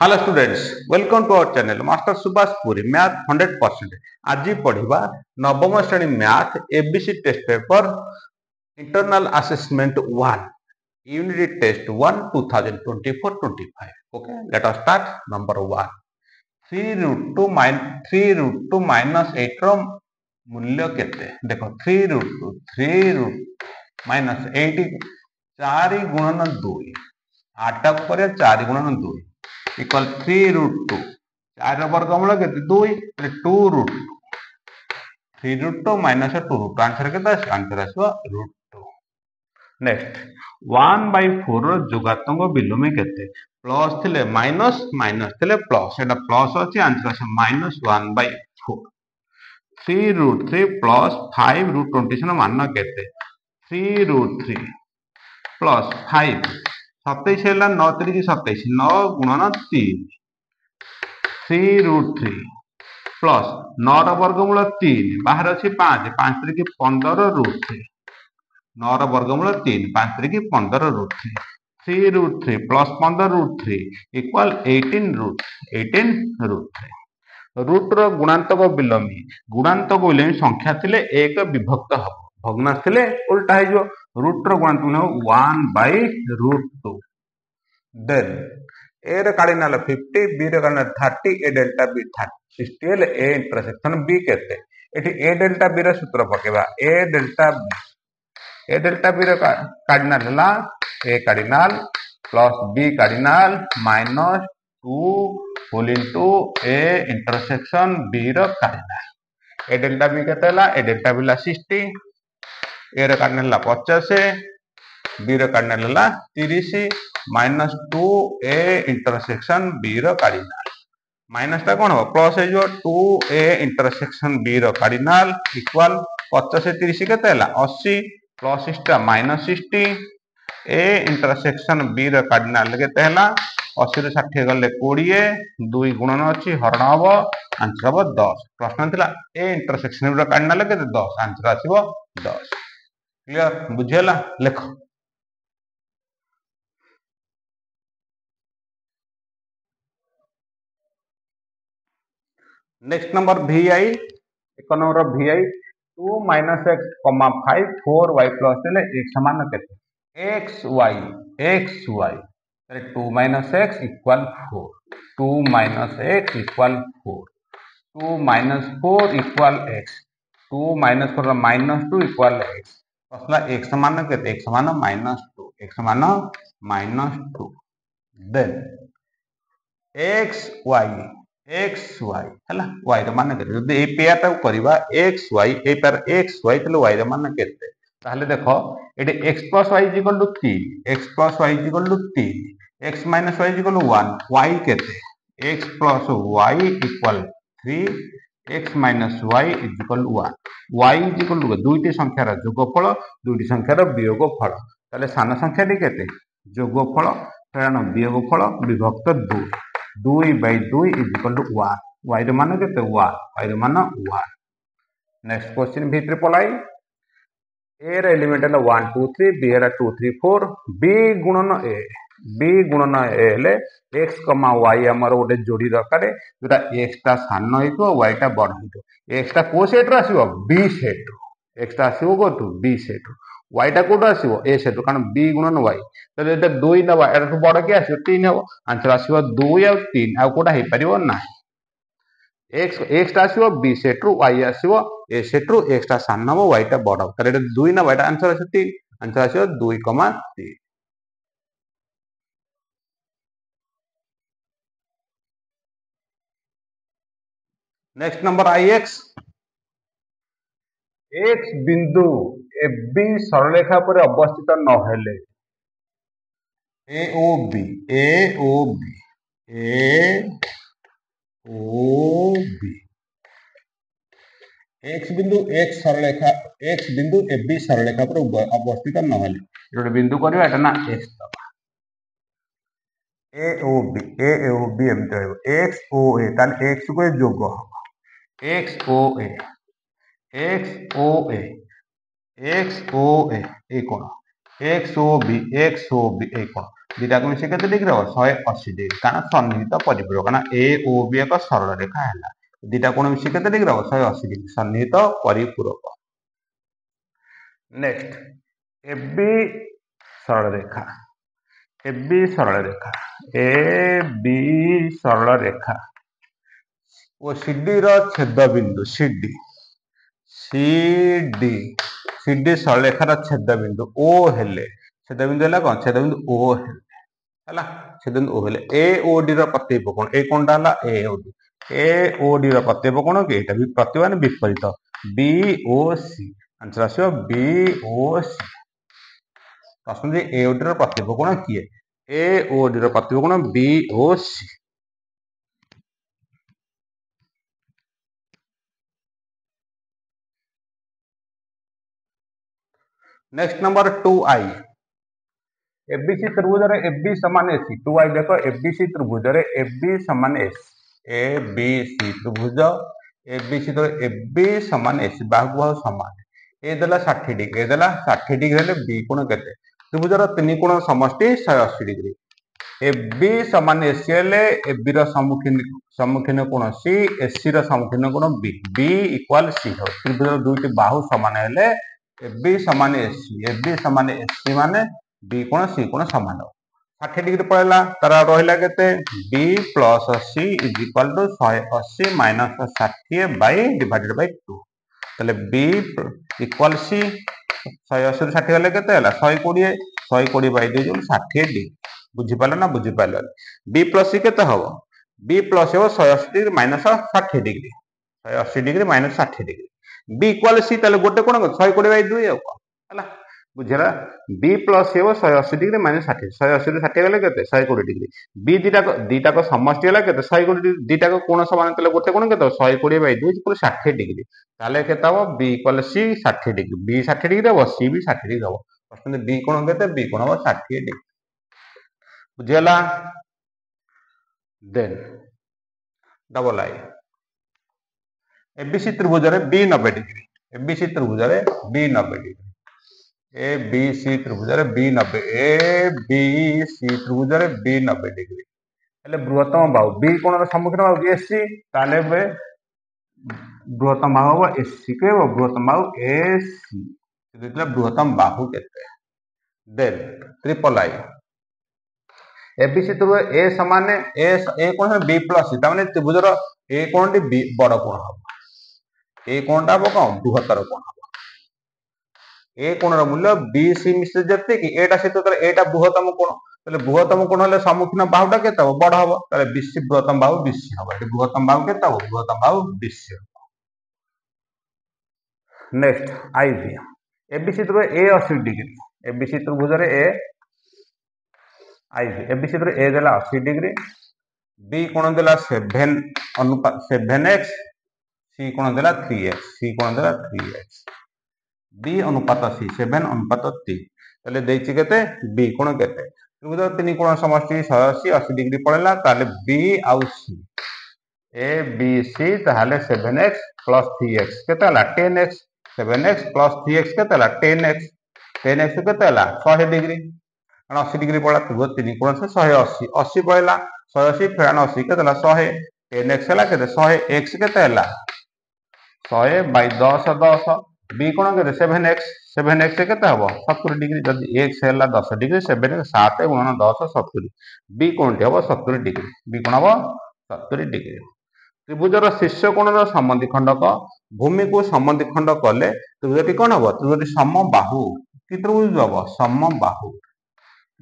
hello students welcome to our channel master Subhash Puri math hundred percent আজ পড়া নবম শ্রেণী math ABC test paper internal assessment one unit test one two thousand twenty four twenty five okay let us start number one three root two minus three root two minus এইটর মূল্য কেতে দেখ three root two three root minus eight চারি গুণন দুই আটটা করে চারি গুণন দুই ইকুয়াল থ্রি রুট টু চার বর্গমূল কেতে দুই তাহলে two root two three root two minus two root two answer কেতে আসবে আনসর আসব root two next one by four যোগাত্মক বিলোমী কেতে প্লস থিলে মাইনস মাইনস থিলে প্লস এটা প্লস আছে আনসর আসে minus one by four three root three plus five root twenty মান কেতে three root three plus five सत्ताईस है नौ तीन सत्ताईस नौ गुणन तीन थ्री रुट थ्री প্লস নর বর্গমূল তিন বাহার অছি পাঁচ পাঁচ তিরিক পনেরো রুট থ্রি নর বর্গমূল তিন পাঁচ তিরিক পনেরো root three three root three plus পনেরো root three equal eighteen root eighteen root three রুটর গুণান্তক বিলম্বী গুণান্তক বিলম্বী সংখ্যা থিলে এক বিভক্ত হব ভগ্নাশ থিলে উল্টা হয়ে যাব root row going to have 1 by root 2 then a ರ ಕಡಿನಾಲ 50 b ರ ಕಡಿನ 30 a delta b 30 60 ହେଲେ a intersection b କେତେ ଏଠି a delta b ର ସୂତ୍ର ପକେଇବା a delta b a delta b ର cardinal ହେଲା a cardinal plus b cardinal minus 2 full into a intersection b ର cardinal a delta b କେତେ ହେଲା a delta b ହେଲା 60 ಎರ ಕರ್ಣೆಲ್ಲ ಪಚಾಶೆ ಬಿರ ಕರ್ಣೆಲ್ಲ ತಿರಿಶ minus two A intersection B রাডিনাল মাইনাসটা কোণ হব প্লস হয়ে টু এ ইন্টরসেকশন বি রাডিনাল ইকুয়াল পচাশ তিরিশ কেতে হল অশি প্লস সিক্সটা minus sixty A intersection B রাডিনাল কেতে হল অশি রু ষাঠিয়ে গেলে কোড়িয়ে দুই গুণন অছি হরণ হব আনসর হব দশ প্রশ্ন লা এ ইন্টরসেকশন বি রাডিনাল কেতে দশ আনসর আসব দশ क्लियर बुझेगा लिख नेक्स्ट नंबर भि आई एक नंबर भि I two minus x comma five four y plus x सामान x y x y two minus x equal four two minus x equal four two minus four equal x two minus four minus two equal x प्रश्न एक समान एक समान minus two एक समान minus two then x y x y है y रान के पेयर टाक एक्स वाई ए पेयर एक्स वाई तो वाई रान के देख ये एक्स प्लस वाई जी is equal three x plus y जी is equal two x minus y जी ইজিকল वाई के x plus y equal three x minus y is equal one y is equal two দুইটি সংখ্যার যোগফল দুইটি সংখ্যার বিয়োগ ফল তাহলে সান সংখ্যাটি কেতে যোগফল কারণ বিয়োগ ফল বিভক্ত দুই দুই বাই দুই ইজ ইকাল টু ওয়ান ওয়াইর মান কেতে ওয়ান ওয়াইর মান ওয়ান নেক্সট কোশ্চিন ভিতরে পলাই এর এলিমেন্ট হল ওয়ান টু থ্রি বি হল টু থ্রি ফোর বি গুণন এ বি গুণন এল এক্স কমা ওয়াই আমার গোটে যোড়ি দরকার যেটা এক্সটা সান হইথিব ওয়াইটা বড় হইথিব এক্সটা কেউ সেট্রু আসব বি সেট্রু এক্সটা আসব কোথু বি সেট্রু ওয়াইটা কোটু আসব এ সেট্রু কারণ বি গুণন ওয়াই তাহলে এটা দুই নেওয়া এটা বড় কি আসব তিন হব আনসর আসব দুই আর তিন আর কোটা হইপারিব না এক্স এক্সটা আসব বি সেট্রু ওয়াই আসব এ সেট্রু এক্সটা সান হব ওয়াইটা বড় হব তাহলে এটা দুই নেওয়া এটা আনসর আসবে তিন আনসর আসব দুই কমা তিন next number I X X बिंदु एफ बी सरलरेखा पर अवस्थित न नहले A O B A O B A O B X बिंदु एक्स सरलेखा एक्स बिंदु एफ बी सरलरेखा पर अवस्थित न नहले गोटे बिंदु करियो एटा ना एक्स दबा A O B A O B M तो एक्स ओ ए ताले एक्स को जोग हबो XOA XOA XOA এই কোণ XOB XOB এই কোণ দুইটা କୋଣ ସେକେତେ ଡିଗ୍ରୀ ହବ ଶହେ ଅଶୀ ଡିଗ୍ରୀ କାରଣ ସନ୍ନିହିତ ପରିପୂରକ କାରଣ ଏ ଓ ବି ଏକ ସରଳ ରେଖା ହେଲା ଦୁଇଟା କୋଣ ମିଶି କେତେ ଡିଗ୍ରୀ ହବ ଶହେ ଅଶୀ ଡିଗ୍ରୀ ସନ୍ନିହିତ ପରିପୂରକ ନେକ୍ସଟ এবি ସରଳ ରେଖା এবি ସରଳ ରେଖା ଏ ବି ସରଳ ରେଖା ଓ ସିଡିର ଛେଦ ବିନ୍ଦୁ ସିଡି ସିଡି ସିଡି ସରଳରେଖାର ଛେଦ ବିନ୍ଦୁ ଓ ହେଲେ ଛେଦ ବିନ୍ଦୁ ହେଲା କ'ଣ ଛେଦ ବିନ୍ଦୁ ଓ ହେଲେ ହେଲା ଛେଦ ବିନ୍ଦୁ ଓ ହେଲେ ଏ ଓ ଡିର ପ୍ରତ୍ୟେକ କୋଣ ଏ କୋଣଟା ହେଲା ଏ ଓ ଡି ଏ ଓ ଡିର ପ୍ରତ୍ୟେକ କୋଣ କି ଏଇଟା ପ୍ରତ୍ୟେକ ମାନେ ବିପରୀତ ବି ଓ ସି ଆନ୍ସର ଆସିବ ବି ଓ ସି ପ୍ରଶ୍ନ ଯେ ଏ ଓ ଡିର ପ୍ରତ୍ୟେକ କୋଣ କିଏ ଏ ଓ ଡିର ପ୍ରତ୍ୟେକ କୋଣ ବି ଓ C next number two I ABC B C त्रिभुज एफ बी सामान एसी टू आई देखो एबीसी बी सी त्रिभुज एफ बी सामान एस ए बी सी त्रिभुज एबीसी तो एबी समान बी सामान एसी बाहु बाहु समान ए देला 60 डिग्री ए देला 60 डिग्री रे बी कोण केते त्रिभुज रो तीन कोण समष्टि 180 डिग्री एफ बी सामान एसी ले एफ बी सम्मुखीन सम्मुखीन कोण सी एसी रो सम्मुखीन कोण बी बी इक्वल सी हो त्रिभुज रो दुटी बाहु समान हेले এফ বি সমান এস সি এফ বি সমান এস সি মানে বি কোণ সি কোণ সমান ষাঠিয়ে ডিগ্রি পড়াইলা তার রহিলা কেতে বি প্লস অশি ইজ ইকাল টু শহে অশি মাইনস ষাঠিয়ে বাই ডিভাইডেড বাই টু তাহলে বি ইকুয়াল সি শহে অশি রু ষাঠিয়ে গেলে কেতে হল শহে কোড়িয়ে শহে কোড়িয়ে বাই দুই যোগ ষাঠিয়ে ডিগ্রি বুঝিপার না বুঝিপার বি প্লস সি কেতে হব বি প্লস হব শহে অশি ডিগ্রি মাইনস ষাঠিয়ে ডিগ্রি শহে অশি ডিগ্রি মাইনস ষাঠিয়ে ডিগ্রি ବି ଇକ୍ୱାଲ ସି ତାହେଲେ ଗୋଟେ କ'ଣ ଶହେ କୋଡ଼ିଏ ବାଇ ଦୁଇ ଆଉ କ'ଣ ହେଲା ବୁଝିଲା ବି ପ୍ଲସ୍ ହେବ ଶହେ ଅଶୀ ଡିଗ୍ରୀ ମାଇନସ୍ ଷାଠିଏ ଶହେ ଅଶୀରୁ ଷାଠିଏ ଗଲେ କେତେ ଶହେ କୋଡ଼ିଏ ଡିଗ୍ରୀ ବି ଦୁଇଟାକ ଦୁଇଟାକ ସମଷ୍ଟି ହେଲା କେତେ ଶହେ କୋଡ଼ିଏ ଡିଗ୍ରୀ ଦୁଇଟାକ କୋଣ ସମାନ କଲେ ଗୋଟେ କ'ଣ କେତେ ଶହେ କୋଡ଼ିଏ ବାଇ ଦୁଇ ପୁରା ଷାଠିଏ ଡିଗ୍ରୀ ତାହେଲେ କେତେ ହବ ବି ଇକ୍ୱାଲ ସି ଷାଠିଏ ଡିଗ୍ରୀ ବି ଷାଠିଏ ଡିଗ୍ରୀ ହେବ ସି ବି ଷାଠିଏ ଡିଗ୍ରୀ ହବ ପ୍ରଶ୍ନରେ ବି କ'ଣ କେତେ ବି କ'ଣ ହବ ଷାଠିଏ ଡିଗ୍ରୀ ବୁଝିଗଲା ଦେନ୍ ଡବଲ୍ ଆଇ এবিসি ত্রিভুজরে বি নবে ডিগ্রি এবিসি ত্রিভুজরে বি নবে ডিগ্রি ए बी सी त्रिभुजरे बी नब्बे ए बी सी त्रिभुजरे बी नब्बे डिग्री ହେଲେ ବୃହତ୍ତମ ବାହୁ ବି କୋଣର ସମ୍ମୁଖୀନ ବାହୁ କି ଏସି ତାହେଲେ ଏବେ ବୃହତ୍ତମ ବାହୁ ହବ ଏସି କୁ ହେବ ବୃହତ୍ତମ ବାହୁ ଏସି ଦେଖିଲେ ବୃହତ୍ତମ ବାହୁ କେତେ ଦେନ୍ ତ୍ରିପଲ ଆଇ ଏବିସି ତ୍ରିଭୁଜ ଏ ସମାନ ଏ କୋଣ ବି ପ୍ଲସ ତା ମାନେ ତ୍ରିଭୁଜର ଏ କୋଣଟି ବଡ କୋଣ ହବ এই কোণটা ହବ କଣ ବୃହତ୍ତର କୋଣ ହବ এ কোণের মূল্য বি সি মিশ্রে যেতে কি এটা সে তো এটা বৃহত্তম কোণ তাহলে বৃহত্তম কোণ হলে সম্মুখীন বাহুটা কেতে হব বড় হব তাহলে বিসি বৃহত্তম বাহু বিসি হব এটি বৃহত্তম বাহু কেতে হব বৃহত্তম বাহু বিসি হব নেক্সট আইভি এবিসি ত্রিভুজ এ অশী ডিগ্রি এবিসি ত্রিভুজরে এ আইভি এবিসি ত্রিভুজ এ দেলা অশী ডিগ্রি বি কোণ দেলা সেভেন অনুপাত সেভেন এক্স c কোণ দেলা 3x c কোণ দেলা 3x b অনুপাত c 7 অনুপাত 3 তাহলে দেইছি কেতে b কোণ কেতে ত্রিভুজ তিন কোণ সমষ্টি 180 80 ডিগ্রি পড়লা তাহলে b আউ c a b c তাহলে 7x 3x কেতে হলা 10x 7x 3x কেতে হলা 10x 10x কেতে হলা 100 ডিগ্রি কারণ 80 ডিগ্রি পড়লা ত্রিভুজ তিন কোণ 180 80 পড়লা 180 ফেরান 80 কেতে হলা 100 10x হলা কেতে 100 x কেতে হলা ଶହେ ବାଇ ଦଶ ଦଶ ବି କ'ଣ କେତେ ସେଭେନ୍ ଏକ୍ସ ସେଭେନ୍ ଏକ୍ସ କେତେ ହେବ ସତୁରି ଡିଗ୍ରୀ ଯଦି ଏକ୍ସ ହେଲା ଦଶ ଡିଗ୍ରୀ ସେଭେନ୍ ସାତ ଗୁଣନ ଦଶ ସତୁରି ବି କୋଣଟି ହେବ ସତୁରି ଡିଗ୍ରୀ ବି କ'ଣ ହେବ ସତୁରି ଡିଗ୍ରୀ ତ୍ରିଭୁଜର ଶୀର୍ଷ କୋଣର ସମନ୍ଧିଖଣ୍ଡକ ଭୂମିକୁ ସମନ୍ଧିଖଣ୍ଡ କଲେ ତ୍ରିଭୁଜଟି କ'ଣ ହେବ ତ୍ରିଭୁଜଟି ସମବାହୁ କି ତ୍ରିଭୁଜ ହେବ ସମବାହୁ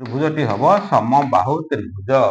ତ୍ରିଭୁଜଟି ହେବ ସମବାହୁ ତ୍ରିଭୁଜ